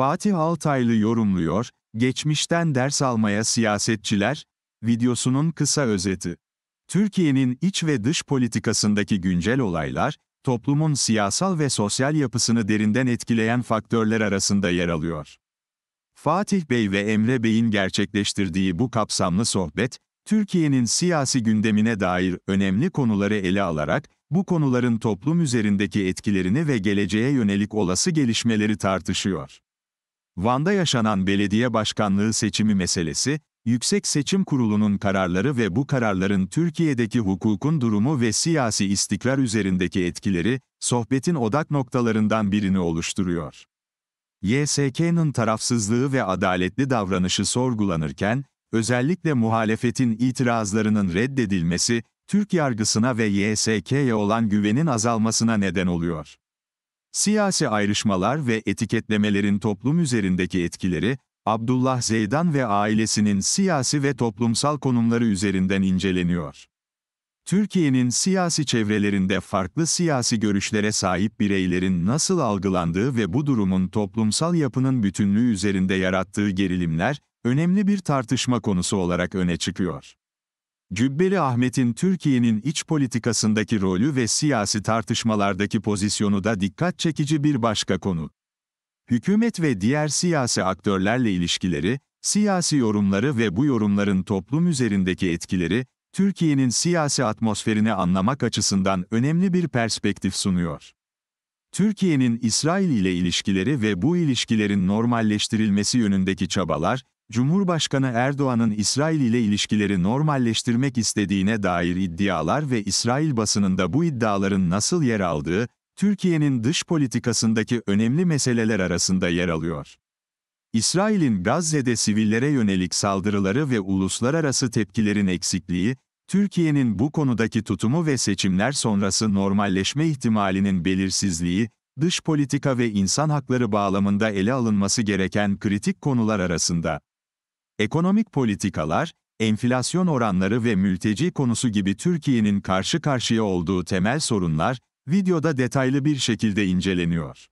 Fatih Altaylı yorumluyor, geçmişten ders almaya siyasetçiler, videosunun kısa özeti. Türkiye'nin iç ve dış politikasındaki güncel olaylar, toplumun siyasal ve sosyal yapısını derinden etkileyen faktörler arasında yer alıyor. Fatih Bey ve Emre Bey'in gerçekleştirdiği bu kapsamlı sohbet, Türkiye'nin siyasi gündemine dair önemli konuları ele alarak, bu konuların toplum üzerindeki etkilerini ve geleceğe yönelik olası gelişmeleri tartışıyor. Van'da yaşanan belediye başkanlığı seçimi meselesi, Yüksek Seçim Kurulu'nun kararları ve bu kararların Türkiye'deki hukukun durumu ve siyasi istikrar üzerindeki etkileri, sohbetin odak noktalarından birini oluşturuyor. YSK'nın tarafsızlığı ve adaletli davranışı sorgulanırken, özellikle muhalefetin itirazlarının reddedilmesi, Türk yargısına ve YSK'ye olan güvenin azalmasına neden oluyor. Siyasi ayrışmalar ve etiketlemelerin toplum üzerindeki etkileri, Abdullah Zeydan ve ailesinin siyasi ve toplumsal konumları üzerinden inceleniyor. Türkiye'nin siyasi çevrelerinde farklı siyasi görüşlere sahip bireylerin nasıl algılandığı ve bu durumun toplumsal yapının bütünlüğü üzerinde yarattığı gerilimler, önemli bir tartışma konusu olarak öne çıkıyor. Cübbeli Ahmet'in Türkiye'nin iç politikasındaki rolü ve siyasi tartışmalardaki pozisyonu da dikkat çekici bir başka konu. Hükümet ve diğer siyasi aktörlerle ilişkileri, siyasi yorumları ve bu yorumların toplum üzerindeki etkileri, Türkiye'nin siyasi atmosferini anlamak açısından önemli bir perspektif sunuyor. Türkiye'nin İsrail ile ilişkileri ve bu ilişkilerin normalleştirilmesi yönündeki çabalar, Cumhurbaşkanı Erdoğan'ın İsrail ile ilişkileri normalleştirmek istediğine dair iddialar ve İsrail basınında bu iddiaların nasıl yer aldığı, Türkiye'nin dış politikasındaki önemli meseleler arasında yer alıyor. İsrail'in Gazze'de sivillere yönelik saldırıları ve uluslararası tepkilerin eksikliği, Türkiye'nin bu konudaki tutumu ve seçimler sonrası normalleşme ihtimalinin belirsizliği, dış politika ve insan hakları bağlamında ele alınması gereken kritik konular arasında ekonomik politikalar, enflasyon oranları ve mülteci konusu gibi Türkiye'nin karşı karşıya olduğu temel sorunlar, videoda detaylı bir şekilde inceleniyor.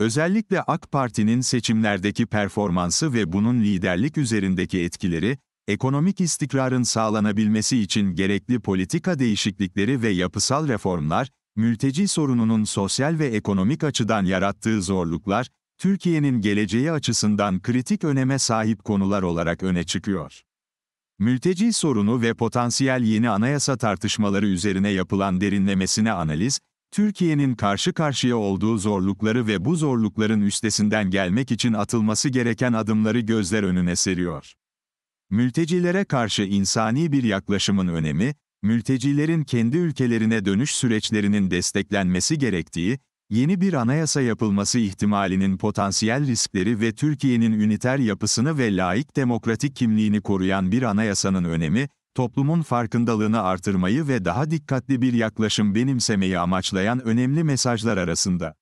Özellikle AK Parti'nin seçimlerdeki performansı ve bunun liderlik üzerindeki etkileri, ekonomik istikrarın sağlanabilmesi için gerekli politika değişiklikleri ve yapısal reformlar, mülteci sorununun sosyal ve ekonomik açıdan yarattığı zorluklar, Türkiye'nin geleceği açısından kritik öneme sahip konular olarak öne çıkıyor. Mülteci sorunu ve potansiyel yeni anayasa tartışmaları üzerine yapılan derinlemesine analiz, Türkiye'nin karşı karşıya olduğu zorlukları ve bu zorlukların üstesinden gelmek için atılması gereken adımları gözler önüne seriyor. Mültecilere karşı insani bir yaklaşımın önemi, mültecilerin kendi ülkelerine dönüş süreçlerinin desteklenmesi gerektiği, yeni bir anayasa yapılması ihtimalinin potansiyel riskleri ve Türkiye'nin üniter yapısını ve laik demokratik kimliğini koruyan bir anayasanın önemi, toplumun farkındalığını artırmayı ve daha dikkatli bir yaklaşım benimsemeyi amaçlayan önemli mesajlar arasında.